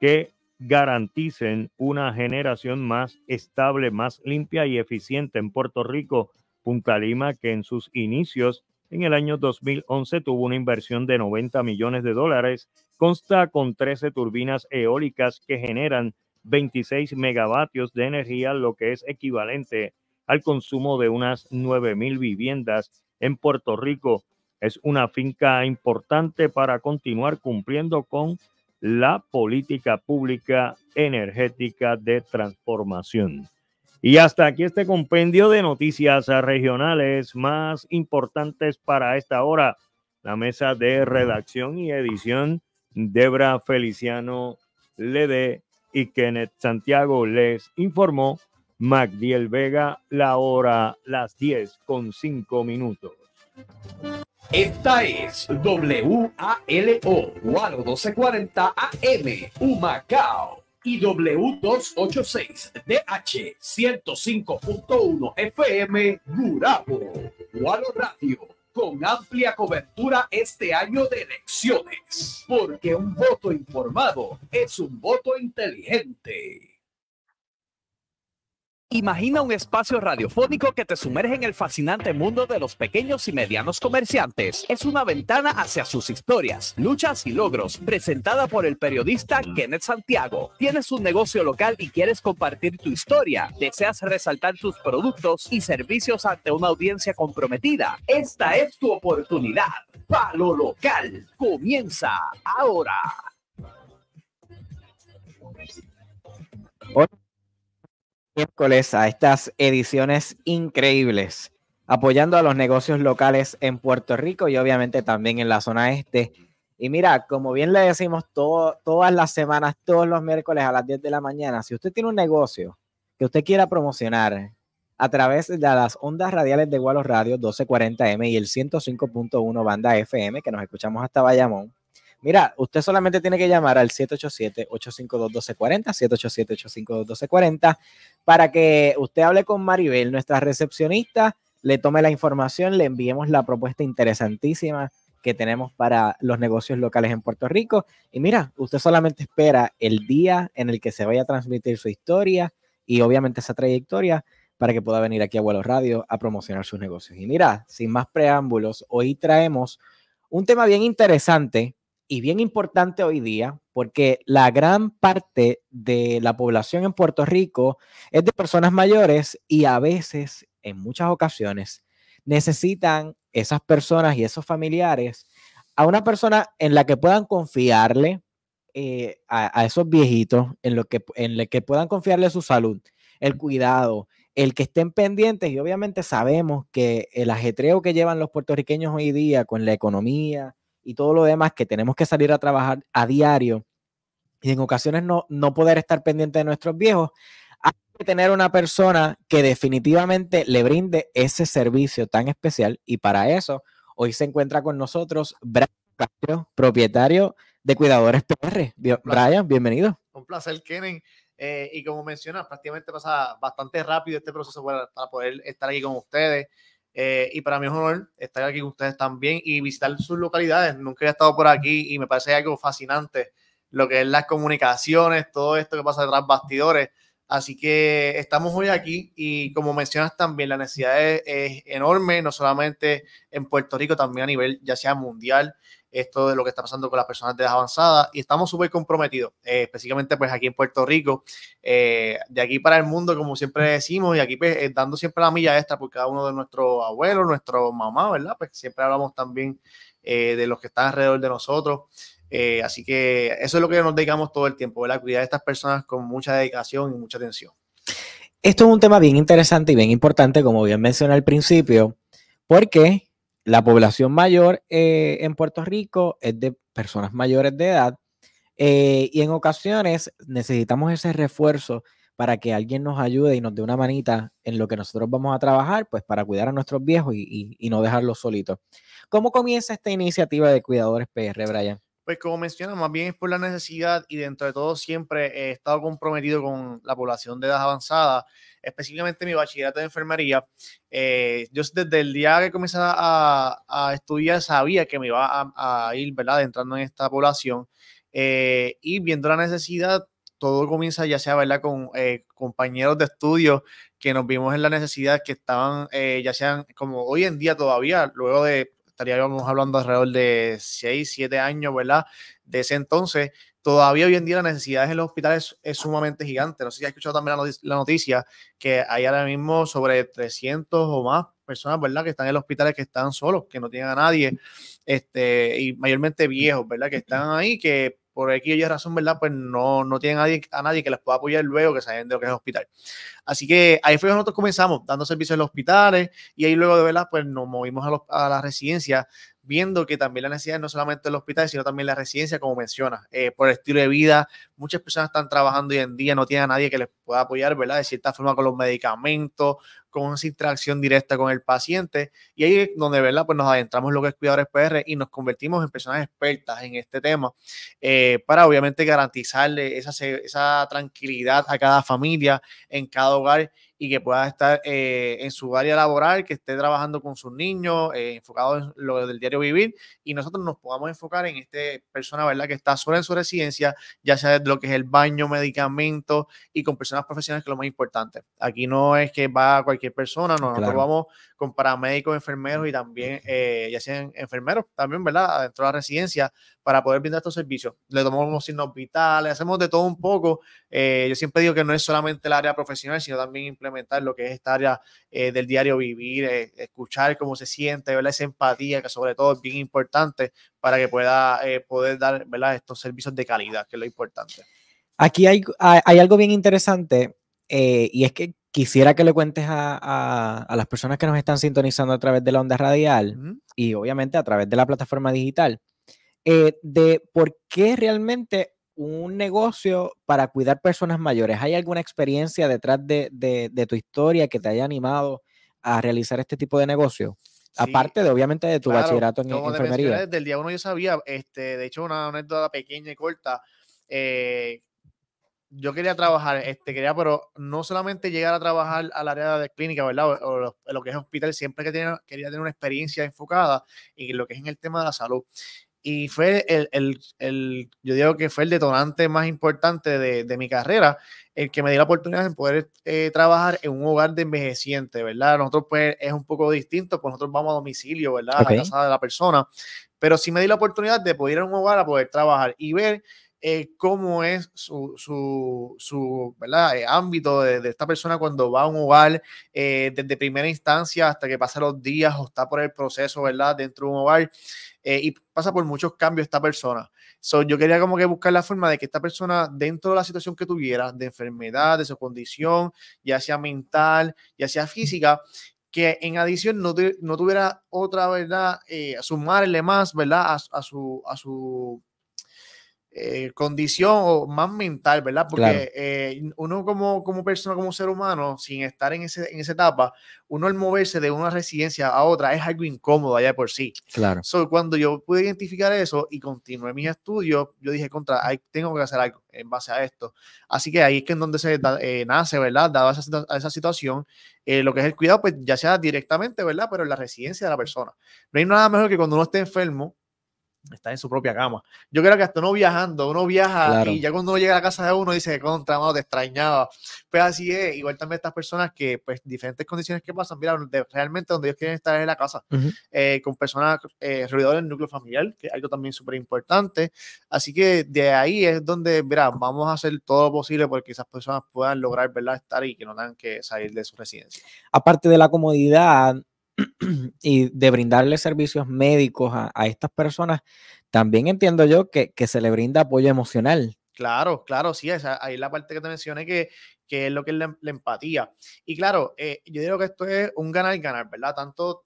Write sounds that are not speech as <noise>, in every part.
que garanticen una generación más estable, más limpia y eficiente en Puerto Rico. Punta Lima, que en sus inicios en el año 2011 tuvo una inversión de 90 millones de dólares, consta con 13 turbinas eólicas que generan 26 megavatios de energía, lo que es equivalente al consumo de unas 9.000 viviendas en Puerto Rico. Es una finca importante para continuar cumpliendo con la política pública energética de transformación. Y hasta aquí este compendio de noticias regionales más importantes para esta hora. La mesa de redacción y edición, Debra Feliciano Lede y Kenneth Santiago les informó. Magdiel Vega, la hora las 10 con 5 minutos. Esta es WALO 1240 AM Humacao y W286DH 105.1 FM Gurabo. Walo Radio con amplia cobertura este año de elecciones, porque un voto informado es un voto inteligente. Imagina un espacio radiofónico que te sumerge en el fascinante mundo de los pequeños y medianos comerciantes. Es una ventana hacia sus historias, luchas y logros, presentada por el periodista Kenneth Santiago. Tienes un negocio local y quieres compartir tu historia. Deseas resaltar tus productos y servicios ante una audiencia comprometida. Esta es tu oportunidad. Palo Local comienza ahora miércoles a estas ediciones increíbles, apoyando a los negocios locales en Puerto Rico y obviamente también en la zona este. Y mira, como bien le decimos todas las semanas, todos los miércoles a las 10 de la mañana, si usted tiene un negocio que usted quiera promocionar a través de las ondas radiales de Gualos Radio 1240M y el 105.1 banda FM que nos escuchamos hasta Bayamón, Mira, usted solamente tiene que llamar al 787-852-1240, 787-852-1240, para que usted hable con Maribel, nuestra recepcionista, le tome la información, le enviemos la propuesta interesantísima que tenemos para los negocios locales en Puerto Rico. Y mira, usted solamente espera el día en el que se vaya a transmitir su historia y obviamente esa trayectoria para que pueda venir aquí a Vuelo Radio a promocionar sus negocios. Y mira, sin más preámbulos, hoy traemos un tema bien interesante y bien importante hoy día porque la gran parte de la población en Puerto Rico es de personas mayores y a veces, en muchas ocasiones, necesitan esas personas y esos familiares a una persona en la que puedan confiarle eh, a, esos viejitos, en lo que, en que puedan confiarle su salud, el cuidado, el que estén pendientes y obviamente sabemos que el ajetreo que llevan los puertorriqueños hoy día con la economía, y todo lo demás que tenemos que salir a trabajar a diario y en ocasiones no, no poder estar pendiente de nuestros viejos, hay que tener una persona que definitivamente le brinde ese servicio tan especial y para eso hoy se encuentra con nosotros Brian Castro, propietario de Cuidadores PR. Brian, bienvenido. Un placer, Kenen. Eh, y como mencionas, prácticamente pasa bastante rápido este proceso para, para poder estar aquí con ustedes. Eh, y para mí es un honor estar aquí con ustedes también y visitar sus localidades. Nunca he estado por aquí y me parece algo fascinante lo que es las comunicaciones, todo esto que pasa detrás bastidores. Así que estamos hoy aquí y como mencionas también, la necesidad es enorme, no solamente en Puerto Rico, también a nivel ya sea mundial esto de lo que está pasando con las personas de edad avanzada y estamos súper comprometidos, eh, específicamente pues aquí en Puerto Rico, eh, de aquí para el mundo, como siempre decimos, y aquí pues, eh, dando siempre la milla extra por cada uno de nuestros abuelos, nuestro mamá, ¿verdad? Pues siempre hablamos también de los que están alrededor de nosotros. así que eso es lo que nos dedicamos todo el tiempo, ¿verdad? Cuidar a estas personas con mucha dedicación y mucha atención. Esto es un tema bien interesante y bien importante, como bien mencioné al principio, porque la población mayor eh, en Puerto Rico es de personas mayores de edad eh, y en ocasiones necesitamos ese refuerzo para que alguien nos ayude y nos dé una manita en lo que nosotros vamos a trabajar, pues para cuidar a nuestros viejos y, y no dejarlos solitos. ¿Cómo comienza esta iniciativa de Cuidadores PR, Brian? Pues como menciona, más bien es por la necesidad y dentro de todo siempre he estado comprometido con la población de edad avanzada, específicamente mi bachillerato de enfermería. Eh, yo desde el día que comencé a, estudiar sabía que me iba a, ir, ¿verdad?, entrando en esta población eh, y viendo la necesidad, todo comienza ya sea, ¿verdad?, con eh, compañeros de estudio que nos vimos en la necesidad que estaban, ya sean como hoy en día todavía, luego de estaríamos hablando alrededor de 6, 7 años, ¿verdad? De ese entonces, todavía hoy en día la necesidad en los hospitales es, sumamente gigante. No sé si has escuchado también la noticia, que hay ahora mismo sobre 300 o más personas, ¿verdad? Que están en los hospitales que están solos, que no tienen a nadie, este, y mayormente viejos, ¿verdad? Que están ahí, que por aquí y razón, ¿verdad? Pues no, no tienen a nadie, a nadie que les pueda apoyar luego que salen de lo que es el hospital. Así que ahí fue donde nosotros comenzamos dando servicios en los hospitales y ahí luego de verdad, pues nos movimos a, los, a las residencias viendo que también la necesidad no solamente del hospital, sino también la residencia, como mencionas, eh, por el estilo de vida. Muchas personas están trabajando hoy en día, no tienen a nadie que les pueda apoyar, ¿verdad? De cierta forma con los medicamentos, con esa interacción directa con el paciente. Y ahí es donde, ¿verdad? Pues nos adentramos en lo que es cuidadores PR y nos convertimos en personas expertas en este tema eh, para obviamente garantizarle esa, esa tranquilidad a cada familia, en cada hogar y que pueda estar eh, en su área laboral, que esté trabajando con sus niños, eh, enfocado en lo del diario vivir, y nosotros nos podamos enfocar en esta persona, ¿verdad?, que está sola en su residencia, ya sea lo que es el baño, medicamentos, y con personas profesionales profesiones, que lo más importante. Aquí no es que va cualquier persona, no, nosotros vamos con paramédicos, enfermeros y también, eh, ya sean enfermeros, también, ¿verdad?, dentro de la residencia, para poder brindar estos servicios. Le tomamos signos vitales, hacemos de todo un poco. Eh, yo siempre digo que no es solamente el área profesional, sino también implementar lo que es esta área eh, del diario vivir, escuchar cómo se siente, ¿verdad?, esa empatía, que sobre todo es bien importante para que pueda poder dar, ¿verdad?, estos servicios de calidad, que es lo importante. Aquí hay, algo bien interesante eh, y es que quisiera que le cuentes a, las personas que nos están sintonizando a través de la onda radial y obviamente a través de la plataforma digital, eh, de por qué realmente un negocio para cuidar personas mayores. ¿Hay alguna experiencia detrás de, tu historia que te haya animado a realizar este tipo de negocio? Aparte de, eh, obviamente, de tu bachillerato en enfermería. día uno yo sabía, este, de hecho, una anécdota pequeña y corta yo quería trabajar, este, quería, pero no solamente llegar a trabajar al área de clínica, ¿verdad? O, lo, que es hospital, siempre que tenía, quería tener una experiencia enfocada y lo que es en el tema de la salud. Y fue el, yo digo que fue el detonante más importante de, mi carrera, el que me dio la oportunidad de poder eh, trabajar en un hogar de envejeciente, ¿verdad? Nosotros pues es un poco distinto, pues nosotros vamos a domicilio, ¿verdad? A la casa de la persona, pero sí me di la oportunidad de poder ir a un hogar a poder trabajar y ver cómo es su, su, su ¿verdad? Eh, ámbito de, esta persona cuando va a un hogar eh, desde primera instancia hasta que pasa los días o está por el proceso ¿verdad? dentro de un hogar eh, y pasa por muchos cambios esta persona. yo quería como que buscar la forma de que esta persona dentro de la situación que tuviera de enfermedad, de su condición, ya sea mental, ya sea física, que en adición no, no tuviera otra, ¿verdad? sumarle más, ¿verdad? a su, a su eh, condición o más mental, ¿verdad? Porque eh, uno como, como persona, como ser humano, sin estar en, ese, en esa etapa, uno al moverse de una residencia a otra es algo incómodo allá por sí. Claro. So, cuando yo pude identificar eso y continué mis estudios, yo dije, contra, tengo que hacer algo en base a esto. Así que ahí es que en donde se eh, nace, ¿verdad? Dada a esa, esa situación, lo que es el cuidado, pues ya sea directamente, ¿verdad? Pero en la residencia de la persona. No hay nada mejor que cuando uno esté enfermo, está en su propia cama. Yo creo que hasta uno viajando, uno viaja y ya cuando uno llega a la casa de uno dice, contra, mano, te extrañaba. Pero pues así es, igual también estas personas que, pues, diferentes condiciones que pasan, mira, realmente donde ellos quieren estar es en la casa, eh, con personas eh, del núcleo familiar, que es algo también súper importante. Así que de ahí es donde, mira, vamos a hacer todo lo posible porque esas personas puedan lograr, ¿verdad?, estar y que no tengan que salir de su residencia. Aparte de la comodidad, <clears throat> y de brindarle servicios médicos a, estas personas, también entiendo yo que, se le brinda apoyo emocional. Claro, claro, sí, esa, ahí es la parte que te mencioné que, es lo que es la, empatía. Y claro, eh, yo digo que esto es un ganar-ganar, ¿verdad? Tanto,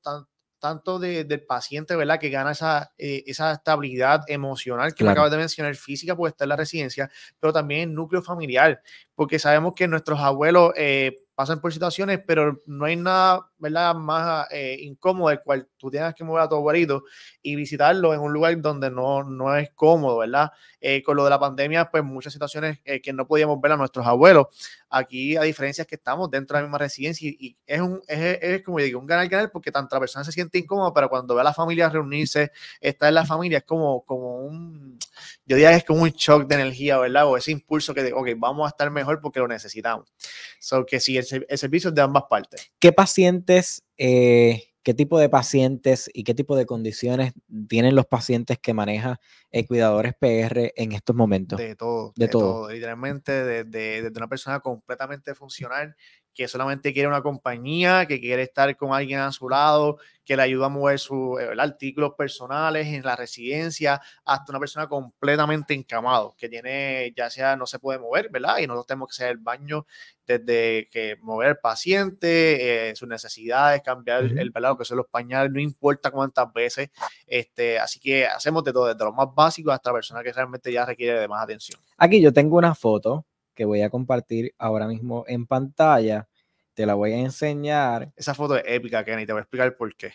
tanto de, del paciente, ¿verdad? Que gana esa, eh, esa estabilidad emocional que me acabas de mencionar, física, porque está en la residencia, pero también núcleo familiar porque sabemos que nuestros abuelos eh, pasan por situaciones, pero no hay nada ¿verdad? más eh, incómodo del cual tú tengas que mover a tu abuelito y visitarlo en un lugar donde no, no es cómodo, ¿verdad? Eh, con lo de la pandemia, pues muchas situaciones que no podíamos ver a nuestros abuelos. Aquí, a diferencia es que estamos dentro de la misma residencia y, es, un, es, es, como digo, un ganar ganar porque tanta persona se siente incómoda, pero cuando ve a la familia reunirse, estar en la familia, es como, como un, yo diría es como un shock de energía, ¿verdad? O ese impulso que de, ok, vamos a estar mejor porque lo necesitamos. So que si el, servicio es de ambas partes. ¿Qué pacientes, eh, qué tipo de pacientes y qué tipo de condiciones tienen los pacientes que maneja el Cuidadores PR en estos momentos? De todo. De, todo. Literalmente desde de una persona completamente funcional que solamente quiere una compañía, que quiere estar con alguien a su lado, que le ayuda a mover sus eh, artículos personales en la residencia, hasta una persona completamente encamado, que tiene, ya sea no se puede mover, ¿verdad? Y nosotros tenemos que hacer el baño desde que mover el paciente, eh, sus necesidades, cambiar el pelado, que son los pañales, no importa cuántas veces. Este, así que hacemos de todo, desde lo más básico hasta la persona que realmente ya requiere de más atención. Aquí yo tengo una foto que voy a compartir ahora mismo en pantalla. Te la voy a enseñar. Esa foto es épica, Kenny. Te voy a explicar por qué.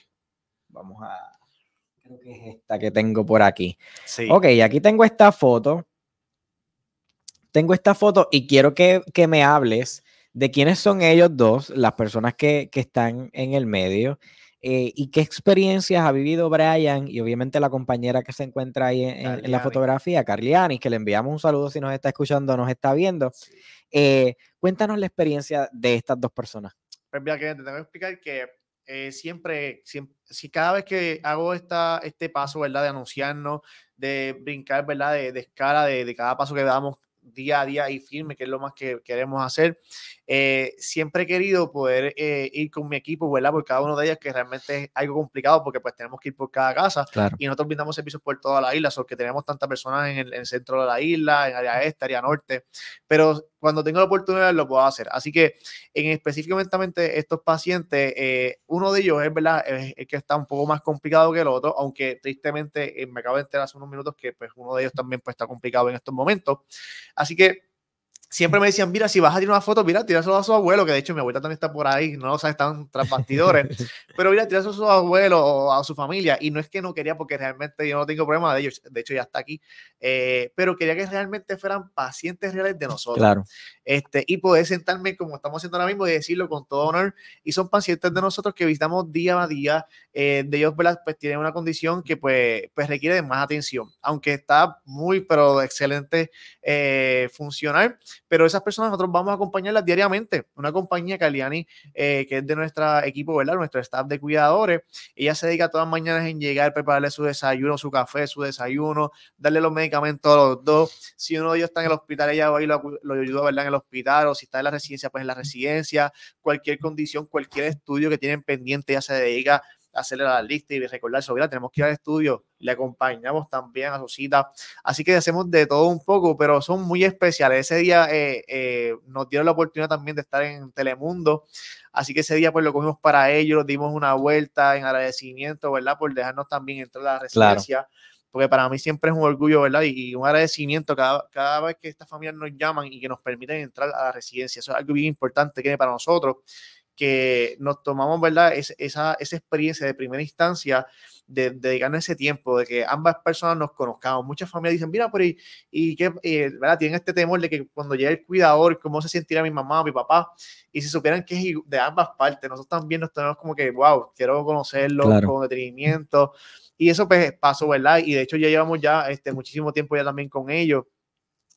Vamos a. Creo que es esta que tengo por aquí. Sí. Ok, aquí tengo esta foto. Tengo esta foto y quiero que, me hables de quiénes son ellos dos, las personas que, que están en el medio, eh, ¿Y qué experiencias ha vivido Brian y obviamente la compañera que se encuentra ahí en, la fotografía, Carliani, que le enviamos un saludo si nos está escuchando, nos está viendo? Eh, cuéntanos la experiencia de estas dos personas. Pues te tengo que explicar que eh, siempre, si cada vez que hago esta, este paso, ¿verdad? De anunciarnos, de brincar, ¿verdad? De, escala, de, de, cada paso que damos día a día y firme, que es lo más que queremos hacer, eh, siempre he querido poder eh, ir con mi equipo, ¿verdad? Por cada uno de ellas, que realmente es algo complicado porque pues tenemos que ir por cada casa y nosotros brindamos servicios por toda la isla, solo que tenemos tantas personas en el, centro de la isla, en área este, área norte, pero cuando tengo la oportunidad lo puedo hacer. Así que en específicamente estos pacientes, eh, uno de ellos es, ¿verdad? Es el que está un poco más complicado que el otro, aunque tristemente me acabo de enterar hace unos minutos que pues uno de ellos también pues está complicado en estos momentos. Así que siempre me decían, mira, si vas a tirar una foto, mira, tíraselo a su abuelo, que de hecho mi abuelita también está por ahí, no lo sabes, están tras bastidores, <laughs> pero mira, tíraselo a su abuelo o a su familia, y no es que no quería, porque realmente yo no tengo problema de ellos, de hecho ya está aquí, eh, pero quería que realmente fueran pacientes reales de nosotros. Claro este, y poder sentarme como estamos haciendo ahora mismo y decirlo con todo honor. Y son pacientes de nosotros que visitamos día a día, eh, de ellos ¿verdad? pues tienen una condición que pues, pues requiere de más atención, aunque está muy, pero excelente eh, funcionar, pero esas personas nosotros vamos a acompañarlas diariamente. Una compañía, Caliani, eh, que es de nuestro equipo, ¿verdad? nuestro staff de cuidadores, ella se dedica todas las mañanas en llegar, prepararle su desayuno, su café, su desayuno, darle los medicamentos a los dos. Si uno de ellos está en el hospital, ella va y lo, lo ayuda, ¿verdad? En hospital o si está en la residencia, pues en la residencia, cualquier condición, cualquier estudio que tienen pendiente, ya se dedica a hacerle la lista y recordar eso, mira, tenemos que ir al estudio, le acompañamos también a su cita, así que hacemos de todo un poco, pero son muy especiales, ese día eh, eh, nos dieron la oportunidad también de estar en Telemundo, así que ese día pues lo cogimos para ellos, dimos una vuelta en agradecimiento, ¿verdad? Por dejarnos también entrar a la residencia porque para mí siempre es un orgullo, ¿verdad? Y, un agradecimiento cada, vez que estas familias nos llaman y que nos permiten entrar a la residencia. Eso es algo bien importante que para nosotros que nos tomamos, ¿verdad? Es, esa, esa experiencia de primera instancia de, de dedicarnos ese tiempo, de que ambas personas nos conozcamos. Muchas familias dicen, mira, por y, y que, eh, ¿verdad? Tienen este temor de que cuando llegue el cuidador, cómo se sentirá mi mamá o mi papá. Y si supieran que es de ambas partes, nosotros también nos tenemos como que, wow, quiero conocerlo con detenimiento. Y eso pues pasó, ¿verdad? Y de hecho ya llevamos ya este, muchísimo tiempo ya también con ellos.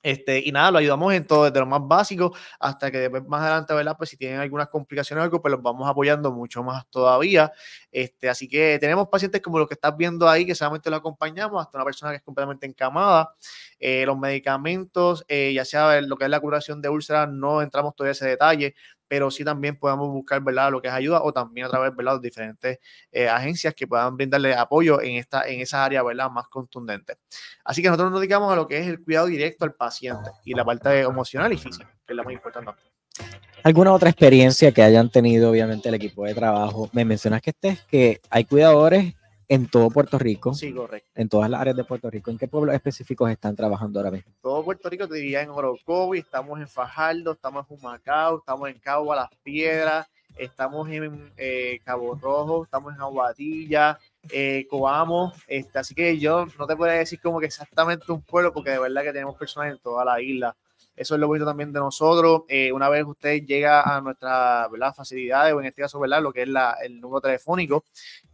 Este, y nada, lo ayudamos en todo, desde lo más básico hasta que más adelante, ¿verdad? Pues si tienen algunas complicaciones o algo, pues los vamos apoyando mucho más todavía. Este, así que tenemos pacientes como los que estás viendo ahí, que solamente lo acompañamos, hasta una persona que es completamente encamada. Eh, los medicamentos, eh, ya sea lo que es la curación de úlceras, no entramos todavía en ese detalle pero sí también podemos buscar, ¿verdad?, lo que es ayuda o también a través, ¿verdad?, de diferentes eh, agencias que puedan brindarle apoyo en, esta, en esa área, ¿verdad?, más contundente. Así que nosotros nos dedicamos a lo que es el cuidado directo al paciente y la parte emocional y física, que es la más importante. ¿Alguna otra experiencia que hayan tenido, obviamente, el equipo de trabajo? Me mencionas que estés que hay cuidadores en todo Puerto Rico. Sí, correcto. En todas las áreas de Puerto Rico. ¿En qué pueblos específicos están trabajando ahora mismo? Todo Puerto Rico, te diría en Orocovi, estamos en Fajardo, estamos en Humacao, estamos en Cabo a las Piedras, estamos en eh, Cabo Rojo, estamos en Aguadilla, eh, Coamo. Este, así que yo no te puedo decir como que exactamente un pueblo, porque de verdad que tenemos personas en toda la isla. Eso es lo bonito también de nosotros. Eh, una vez usted llega a nuestras facilidades o en este caso, ¿verdad? lo que es el número telefónico,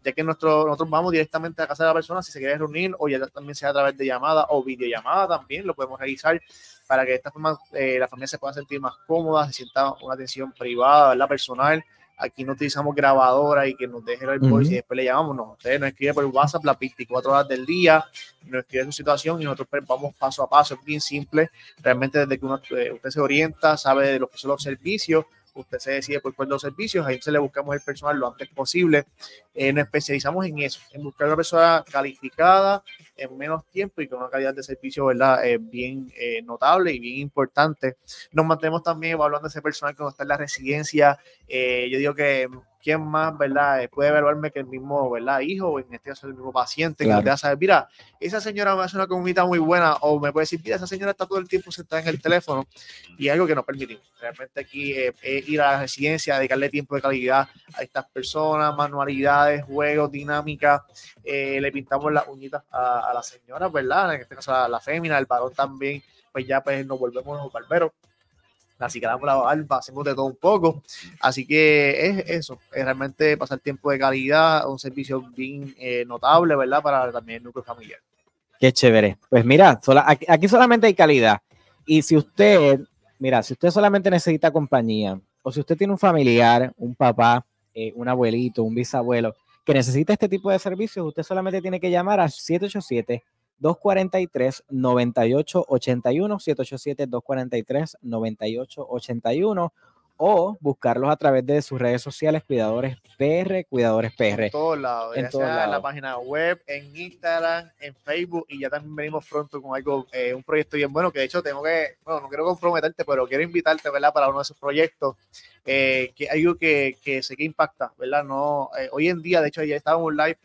ya que nuestro, nosotros vamos directamente a casa de la persona si se quiere reunir o ya también sea a través de llamada o videollamada también, lo podemos realizar para que de esta forma eh, la familia se pueda sentir más cómoda, se sienta una atención privada, la personal aquí no utilizamos grabadora y que nos deje el voice y después le llamamos. No, usted nos escribe por WhatsApp las 24 horas del día, nos escribe su situación y nosotros pues, vamos paso a paso. Es bien simple. Realmente, desde que eh, usted se orienta, sabe de lo que son los servicios, usted se decide por cuál de los servicios, ahí se le buscamos el personal lo antes posible. Eh, nos especializamos en eso, en buscar una persona calificada, en menos tiempo y con una calidad de servicio, ¿verdad? Eh, bien eh, notable y bien importante. Nos mantenemos también evaluando ese personal que está en la residencia. Eh, yo digo que quién más, ¿verdad? Eh, puede evaluarme que el mismo, ¿verdad? Hijo, en este caso el mismo paciente, que te a saber, mira, esa señora me hace una comunidad muy buena, o me puede decir, mira, esa señora está todo el tiempo sentada en el teléfono, y algo que nos permitimos. Realmente aquí eh, es ir a la residencia, dedicarle tiempo de calidad a estas personas, manualidades, juegos, dinámicas, eh, le pintamos las uñitas a, la señora, ¿verdad? En este caso la, femina, fémina, el varón también, pues ya pues nos volvemos los barberos la damos la barba, hacemos de todo un poco. Así que es eso, es realmente pasar tiempo de calidad, un servicio bien eh, notable, ¿verdad? Para también el núcleo familiar. Qué chévere. Pues mira, aquí, solamente hay calidad. Y si usted, mira, si usted solamente necesita compañía, o si usted tiene un familiar, un papá, eh, un abuelito, un bisabuelo, que necesita este tipo de servicios, usted solamente tiene que llamar al 787 243-9881, 787-243-9881 o buscarlos a través de sus redes sociales, Cuidadores PR, Cuidadores PR. En todos lados, en ya sea la página web, en Instagram, en Facebook, y ya también venimos pronto con algo, eh, un proyecto bien bueno, que de hecho tengo que, bueno, no quiero comprometerte, pero quiero invitarte, ¿verdad?, para uno de esos proyectos, eh, que algo que, que sé que impacta, ¿verdad? No, eh, hoy en día, de hecho, ya estábamos en un live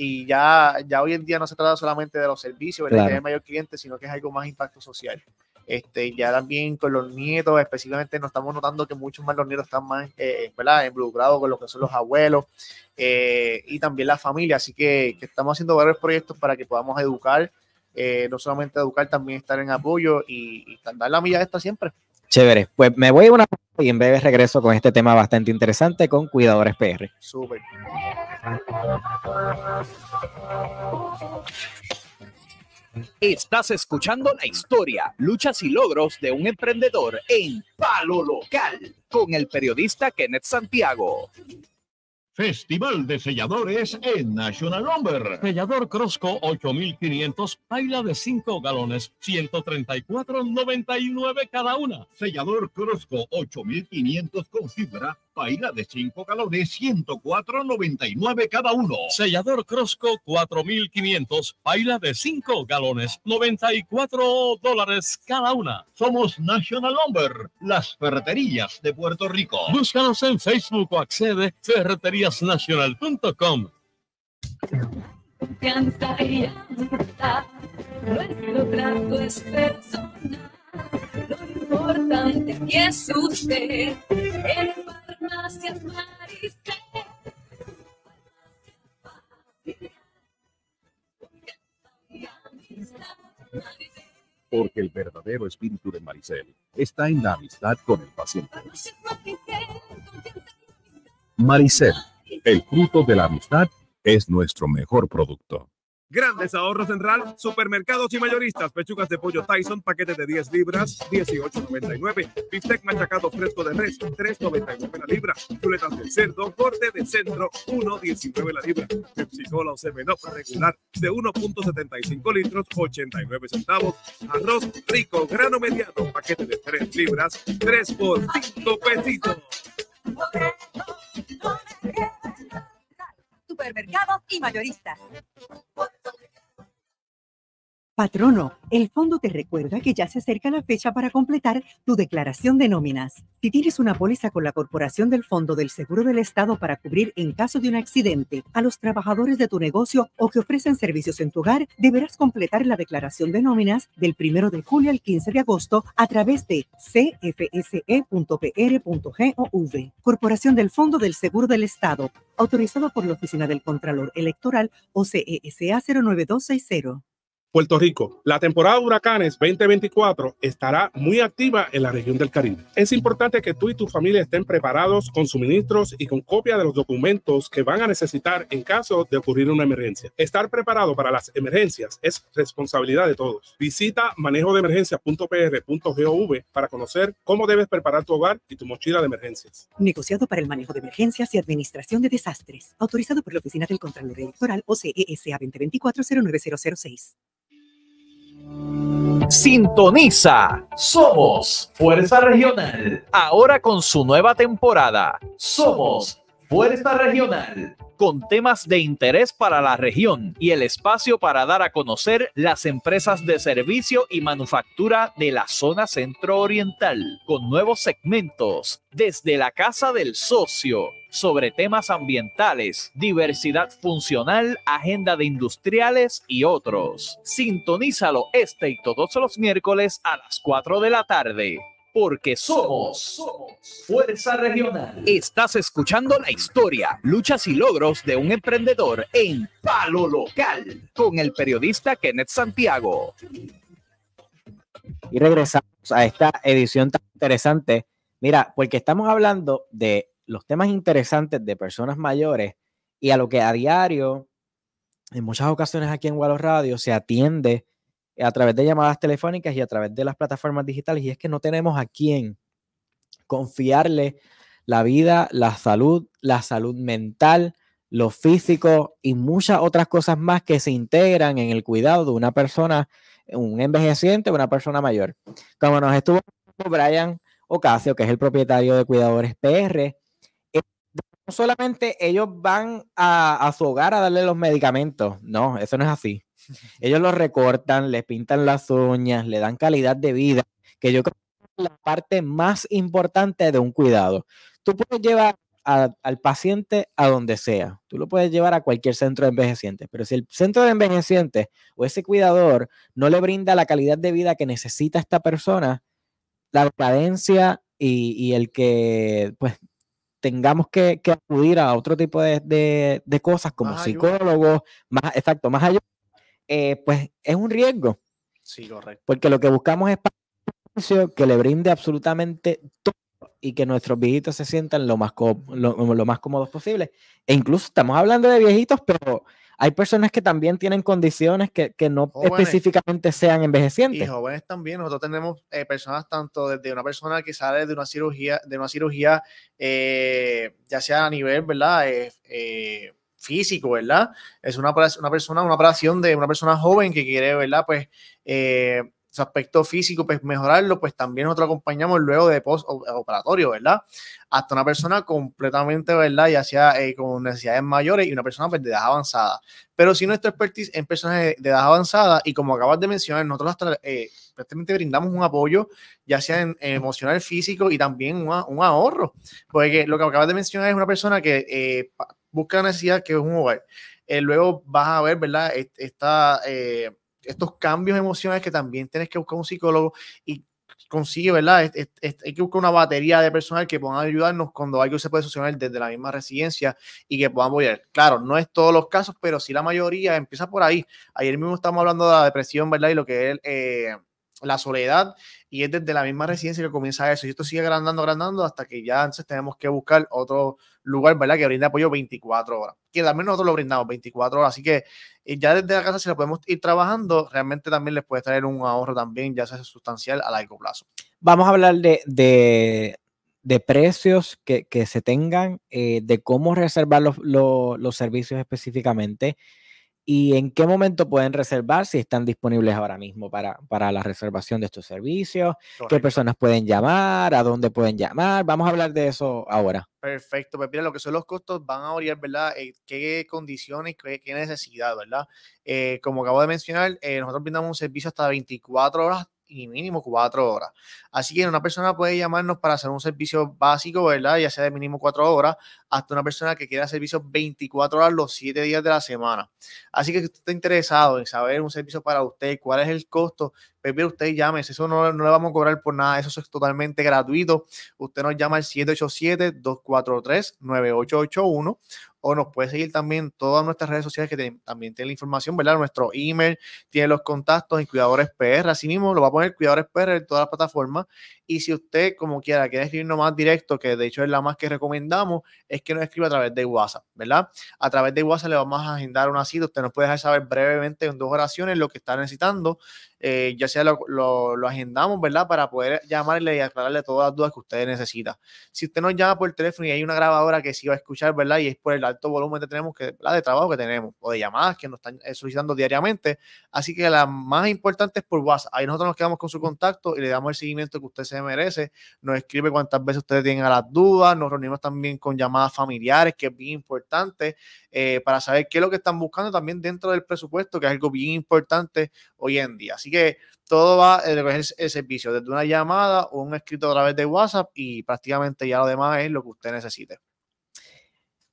y ya, ya hoy en día no se trata solamente de los servicios, claro. de mayor cliente, sino que es algo más impacto social. Este, ya también con los nietos, específicamente nos estamos notando que muchos más los nietos están más eh, involucrados con lo que son los abuelos eh, y también la familia. Así que, estamos haciendo varios proyectos para que podamos educar, eh, no solamente educar, también estar en apoyo y, y dar la milla extra siempre. Chévere. Pues me voy a una y en breve regreso con este tema bastante interesante con Cuidadores PR. Súper. Estás escuchando la historia, luchas y logros de un emprendedor en Palo Local con el periodista Kenneth Santiago. Festival de Selladores en National Lumber. Sellador Crosco 8500, paila de 5 galones, 134.99 cada una. Sellador Crosco 8500 con fibra Paila de 5 galones, 104.99 cada uno. Sellador Crosco 4500, paila de 5 galones, 94 dólares cada una. Somos National Lumber, las ferreterías de Puerto Rico. Búscanos en Facebook o accede ferreteriasnacional.com. Confianza y nuestro trato es personal. Lo importante que es usted. El... Porque el verdadero espíritu de Maricel está en la amistad con el paciente. Maricel, el fruto de la amistad, es nuestro mejor producto. Grandes ahorros central, supermercados y mayoristas. Pechugas de pollo Tyson, paquete de 10 libras, 18.99. Bistec machacado fresco de res, 3.99 la libra. Chuletas de cerdo, corte de centro, 1.19 la libra. Pepsi Cola o Semenop regular de 1.75 litros, 89 centavos. Arroz rico, grano mediano, paquete de 3 libras, 3 por 5 pesitos. Supermercados y mayoristas. Patrono, el fondo te recuerda que ya se acerca la fecha para completar tu declaración de nóminas. Si tienes una póliza con la Corporación del Fondo del Seguro del Estado para cubrir en caso de un accidente a los trabajadores de tu negocio o que ofrecen servicios en tu hogar, deberás completar la declaración de nóminas del 1 de julio al 15 de agosto a través de cfse.pr.gov. Corporación del Fondo del Seguro del Estado, autorizada por la Oficina del Contralor Electoral o e CESA 09260. Puerto Rico. La temporada de huracanes 2024 estará muy activa en la región del Caribe. Es importante que tú y tu familia estén preparados con suministros y con copia de los documentos que van a necesitar en caso de ocurrir una emergencia. Estar preparado para las emergencias es responsabilidad de todos. Visita manejodemergencias.pr.gov para conocer cómo debes preparar tu hogar y tu mochila de emergencias. Negociado para el manejo de emergencias y administración de desastres. Autorizado por la Oficina del Contralor Electoral OCESA e 2024-09006. Sintoniza. Somos Fuerza Regional. Ahora con su nueva temporada. Somos Fuerza Regional, con temas de interés para la región y el espacio para dar a conocer las empresas de servicio y manufactura de la zona centro-oriental, con nuevos segmentos desde la Casa del Socio sobre temas ambientales, diversidad funcional, agenda de industriales y otros. Sintonízalo este y todos los miércoles a las 4 de la tarde porque somos, somos Fuerza Regional. Estás escuchando la historia, luchas y logros de un emprendedor en Palo Local con el periodista Kenneth Santiago. Y regresamos a esta edición tan interesante. Mira, porque estamos hablando de los temas interesantes de personas mayores y a lo que a diario, en muchas ocasiones aquí en Guadalajara Radio, se atiende a través de llamadas telefónicas y a través de las plataformas digitales. Y es que no tenemos a quién confiarle la vida, la salud, la salud mental, lo físico y muchas otras cosas más que se integran en el cuidado de una persona, un envejeciente una persona mayor. Como nos estuvo Brian Ocasio, que es el propietario de Cuidadores PR, eh, no solamente ellos van a, a su hogar a darle los medicamentos, no, eso no es así <laughs> Ellos lo recortan, les pintan las uñas, le dan calidad de vida, que yo creo que es la parte más importante de un cuidado. Tú puedes llevar al paciente a donde sea. Tú lo puedes llevar a cualquier centro de envejecientes, pero si el centro de envejecientes o ese cuidador no le brinda la calidad de vida que necesita esta persona, la decadencia y, el que pues tengamos que, acudir a otro tipo de, cosas como psicólogos, más exacto, más allá eh, pues es un riesgo. Sí, correcto. Porque lo que buscamos es espacio que le brinde absolutamente todo y que nuestros viejitos se sientan lo más, lo, más cómodos posible. E incluso estamos hablando de viejitos, pero hay personas que también tienen condiciones que, no específicamente sean envejecientes. Y jóvenes también, nosotros tenemos eh, personas tanto desde una persona que sale de una cirugía, de una cirugía, eh, ya sea a nivel, ¿verdad? físico, ¿verdad? Es una, una persona, una operación de una persona joven que quiere, ¿verdad? Pues eh, su aspecto físico, pues mejorarlo, pues también nosotros acompañamos luego de postoperatorio, eh, ¿verdad? Hasta una persona completamente, ¿verdad? Ya sea eh, con necesidades mayores y una persona pues, de edad avanzada. Pero si nuestro nuestra expertise en personas de, edad avanzada y como acabas de mencionar, nosotros hasta, prácticamente brindamos un apoyo, ya sea en, emocional, físico y también un, ahorro. Porque lo que acabas de mencionar es una persona que busca necesidad que es un hogar. Eh, luego vas a ver, ¿verdad? Eh, estos cambios emocionales que también tienes que buscar un psicólogo y consigue, ¿verdad? hay que buscar una batería de personal que puedan ayudarnos cuando algo se puede solucionar desde la misma residencia y que puedan volver. Claro, no es todos los casos, pero sí la mayoría empieza por ahí. Ayer mismo estamos hablando de la depresión, ¿verdad? Y lo que es eh, la soledad y es desde la misma residencia que comienza eso. Y esto sigue agrandando, agrandando hasta que ya entonces tenemos que buscar otro lugar, ¿verdad? Que brinda apoyo 24 horas, que también nosotros lo brindamos 24 horas, así que eh, ya desde la casa si lo podemos ir trabajando, realmente también les puede traer un ahorro también, ya sea sustancial a largo plazo. Vamos a hablar de, precios que, que, se tengan, eh, de cómo reservar los servicios específicamente y en qué momento pueden reservar si están disponibles ahora mismo para, para la reservación de estos servicios, qué personas pueden llamar, a dónde pueden llamar. Vamos a hablar de eso ahora. Perfecto, Pero pues mira, lo que son los costos van a variar, ¿verdad? Eh, qué condiciones, qué, qué necesidad, ¿verdad? Eh, como acabo de mencionar, eh, nosotros brindamos un servicio hasta 24 horas y mínimo cuatro horas. Así que una persona puede llamarnos para hacer un servicio básico, ¿verdad? Ya sea de mínimo cuatro horas, hasta una persona que quiera servicios 24 horas los siete días de la semana. Así que si usted está interesado en saber un servicio para usted, cuál es el costo, Pepe, pues usted llame, eso no, no, le vamos a cobrar por nada, eso es totalmente gratuito. Usted nos llama al 787-243-9881 o nos puede seguir también todas nuestras redes sociales que también tienen la información, ¿verdad? Nuestro email tiene los contactos en Cuidadores PR, así mismo lo va a poner Cuidadores PR en todas las plataformas y si usted, como quiera, quiere escribirnos más directo, que de hecho es la más que recomendamos, es que nos escriba a través de WhatsApp, ¿verdad? A través de WhatsApp le vamos a agendar una cita. Usted nos puede dejar saber brevemente en dos oraciones lo que está necesitando. Eh, ya sea lo, agendamos, ¿verdad? Para poder llamarle y aclararle todas las dudas que usted necesita. Si usted nos llama por teléfono y hay una grabadora que sí va a escuchar, ¿verdad? Y es por el alto volumen que tenemos, que, la De trabajo que tenemos o de llamadas que nos están eh, solicitando diariamente. Así que la más importante es por WhatsApp. Ahí nosotros nos quedamos con su contacto y le damos el seguimiento que usted se merece, nos escribe cuántas veces ustedes tienen a las dudas, nos reunimos también con llamadas familiares, que es bien importante, eh, para saber qué es lo que están buscando también dentro del presupuesto, que es algo bien importante hoy en día. Así que todo va a eh, recoger el servicio, desde una llamada o un escrito a través de WhatsApp y prácticamente ya lo demás es lo que usted necesite.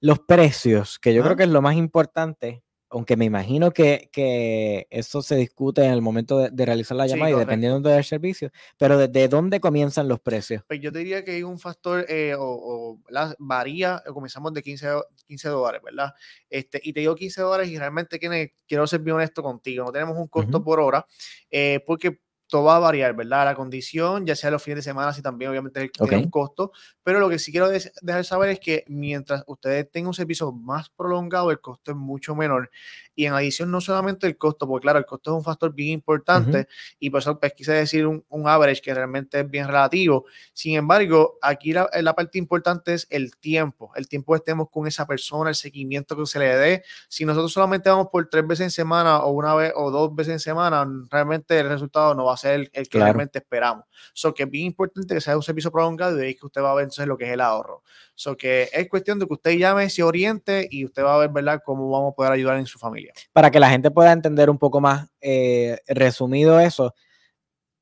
Los precios, que yo creo que es lo más importante aunque me imagino que, que, eso se discute en el momento de, realizar la llamada y dependiendo del servicio, pero ¿desde dónde comienzan los precios? Pues yo te diría que hay un factor, eh, o, o la, varía, eh, comenzamos de 15, 15 dólares, ¿verdad? Este, y te digo 15 dólares y realmente quiero, ser bien honesto contigo, no tenemos un costo por hora, eh, porque esto va a variar, ¿verdad? La condición, ya sea los fines de semana, si también obviamente el un costo, pero lo que sí quiero dejar saber es que mientras ustedes tengan un servicio más prolongado, el costo es mucho menor. Y en adición, no solamente el costo, porque claro, el costo es un factor bien importante y por eso pues, quise decir un, average que realmente es bien relativo. Sin embargo, aquí la, la, parte importante es el tiempo, el tiempo que estemos con esa persona, el seguimiento que se le dé. Si nosotros solamente vamos por tres veces en semana o una vez o dos veces en semana, realmente el resultado no va a ser el, que realmente esperamos. So que es bien importante que sea un servicio prolongado y de ahí que usted va a ver entonces lo que es el ahorro. So que es cuestión de que usted llame, se oriente y usted va a ver, ¿verdad?, cómo vamos a poder ayudar en su familia. Para que la gente pueda entender un poco más eh, resumido eso,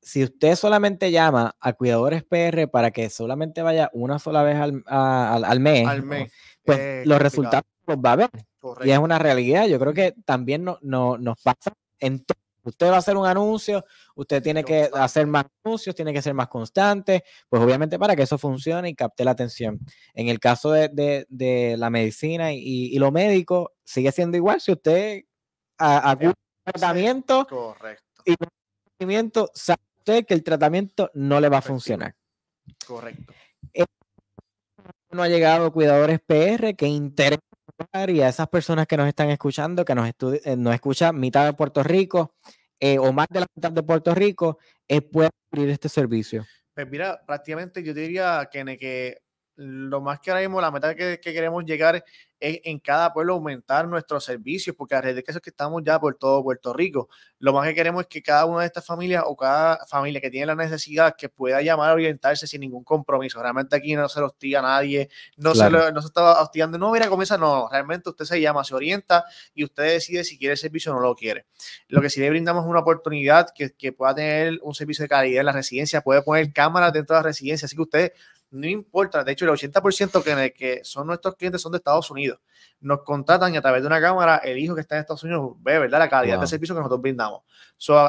si usted solamente llama a Cuidadores PR para que solamente vaya una sola vez al, mes, pues los resultados los va a ver. Y es una realidad. Yo creo que también no, no, nos pasa en todo Usted va a hacer un anuncio, usted tiene que hacer más anuncios, tiene que ser más constante, pues obviamente para que eso funcione y capte la atención. En el caso de, la medicina y, lo médico, sigue siendo igual si usted acude tratamiento correcto. y tratamiento, sabe usted que el tratamiento no le va a funcionar. Correcto. Eh, no ha llegado Cuidadores PR que interesa y a esas personas que nos están escuchando, que nos, eh, escuchan mitad de Puerto Rico eh, o más de la mitad de Puerto Rico, eh, puedan abrir este servicio? Pues mira, prácticamente yo diría, que lo más que ahora mismo, la meta que, queremos llegar es en cada pueblo aumentar nuestros servicios, porque a red de que eso es que estamos ya por todo Puerto Rico. Lo más que queremos es que cada una de estas familias o cada familia que tiene la necesidad que pueda llamar a orientarse sin ningún compromiso. Realmente aquí no se lo hostiga a nadie, no, se lo, no se está hostigando, no, mira, comienza, no, realmente usted se llama, se orienta y usted decide si quiere el servicio o no lo quiere. Lo que sí le brindamos una oportunidad que, que pueda tener un servicio de calidad en la residencia, puede poner cámaras dentro de la residencia, así que usted no importa, de hecho el 80% que, que son nuestros clientes son de Estados Unidos, nos contratan y a través de una cámara el hijo que está en Estados Unidos ve, ¿verdad? La calidad del servicio que nosotros brindamos.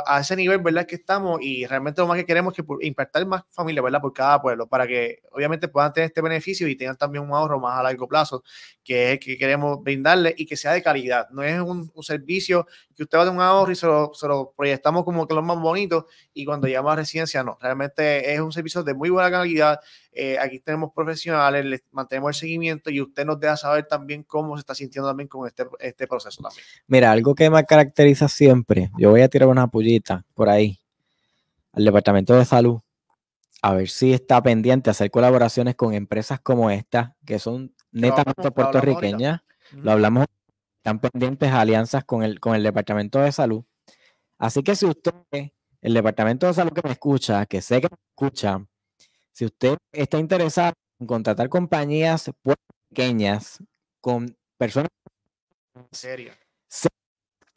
a, ese nivel, ¿verdad? Que estamos y realmente lo más que queremos es que impactar más familias, ¿verdad? Por cada pueblo, para que obviamente puedan tener este beneficio y tengan también un ahorro más a largo plazo, que es el que queremos brindarle y que sea de calidad. No es un, servicio que usted va a tener un ahorro y se lo, proyectamos como que lo más bonito y cuando llama a residencia, no. Realmente es un servicio de muy buena calidad eh, aquí tenemos profesionales, les mantenemos el seguimiento y usted nos deja saber también cómo se está sintiendo también con este, este proceso Mira, algo que me caracteriza siempre, yo voy a tirar una pullita por ahí al Departamento de Salud, a ver si está pendiente hacer colaboraciones con empresas como esta, que son netamente puertorriqueñas, lo hablamos, están pendientes alianzas con el, con el Departamento de Salud. Así que si usted, el Departamento de Salud que me escucha, que sé que me escucha, si usted está interesado en contratar compañías pues pequeñas con personas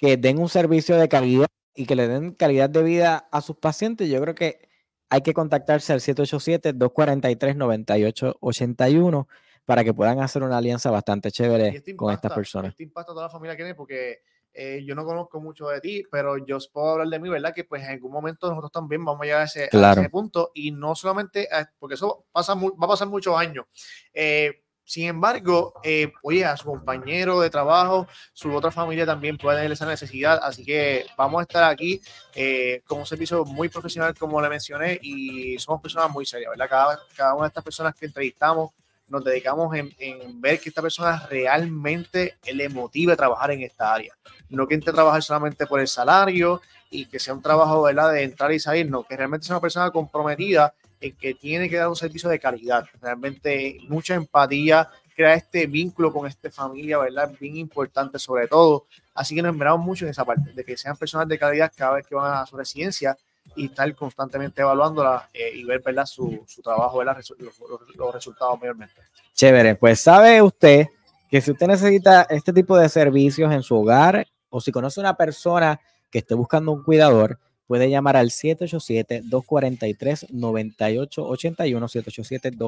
que den un servicio de calidad y que le den calidad de vida a sus pacientes, yo creo que hay que contactarse al 787-243-9881 para que puedan hacer una alianza bastante chévere con estas personas. impacta toda la familia porque eh, yo no conozco mucho de ti, pero yo os puedo hablar de mí, ¿verdad? Que pues en algún momento nosotros también vamos a llegar a ese, punto y no solamente, ah, porque eso pasa va a pasar muchos años. Eh, sin embargo, eh, oye, a su compañero de trabajo, su otra familia también puede tener esa necesidad, así que vamos a estar aquí eh, con un servicio muy profesional, como le mencioné, y somos personas muy serias, ¿verdad? Cada, una de estas personas que entrevistamos nos dedicamos en, en ver que esta persona realmente le motive a trabajar en esta área no que entre trabajar solamente por el salario y que sea un trabajo ¿verdad? de entrar y salir, no, que realmente sea una persona comprometida en que tiene que dar un servicio de calidad. Realmente mucha empatía, crea este vínculo con esta familia, ¿verdad? Bien importante sobre todo. Así que nos esperamos mucho en esa parte, de que sean personas de calidad cada vez que van a su residencia y estar constantemente evaluándola eh, y ver Su, trabajo, ¿verdad? Los, los resultados mayormente. Chévere, pues sabe usted que si usted necesita este tipo de servicios en su hogar, o si conoce una persona que esté buscando un cuidador, puede llamar al 787-243-9881,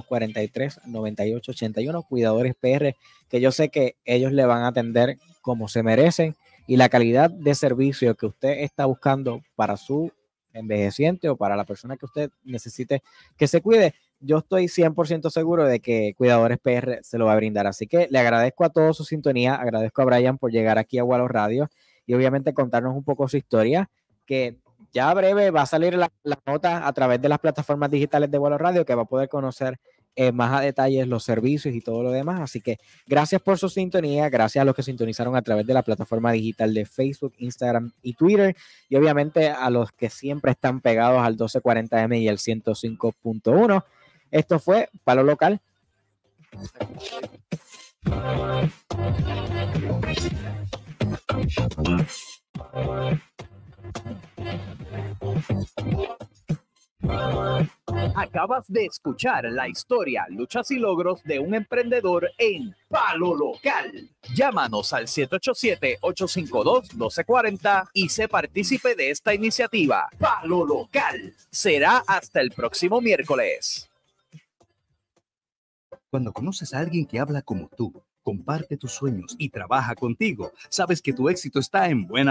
787-243-9881, Cuidadores PR, que yo sé que ellos le van a atender como se merecen y la calidad de servicio que usted está buscando para su envejeciente o para la persona que usted necesite que se cuide, yo estoy 100% seguro de que Cuidadores PR se lo va a brindar. Así que le agradezco a todos su sintonía, agradezco a Brian por llegar aquí a vuelo Radio y obviamente contarnos un poco su historia, que ya breve va a salir la, nota a través de las plataformas digitales de vuelo Radio que va a poder conocer eh, más a detalles los servicios y todo lo demás. Así que gracias por su sintonía, gracias a los que sintonizaron a través de la plataforma digital de Facebook, Instagram y Twitter, y obviamente a los que siempre están pegados al 1240M y al 105.1. Esto fue Palo Local. Acabas de escuchar la historia, luchas y logros de un emprendedor en Palo Local. Llámanos al 787-852-1240 y sé partícipe de esta iniciativa. Palo Local. Será hasta el próximo miércoles. Cuando conoces a alguien que habla como tú, comparte tus sueños y trabaja contigo, sabes que tu éxito está en buena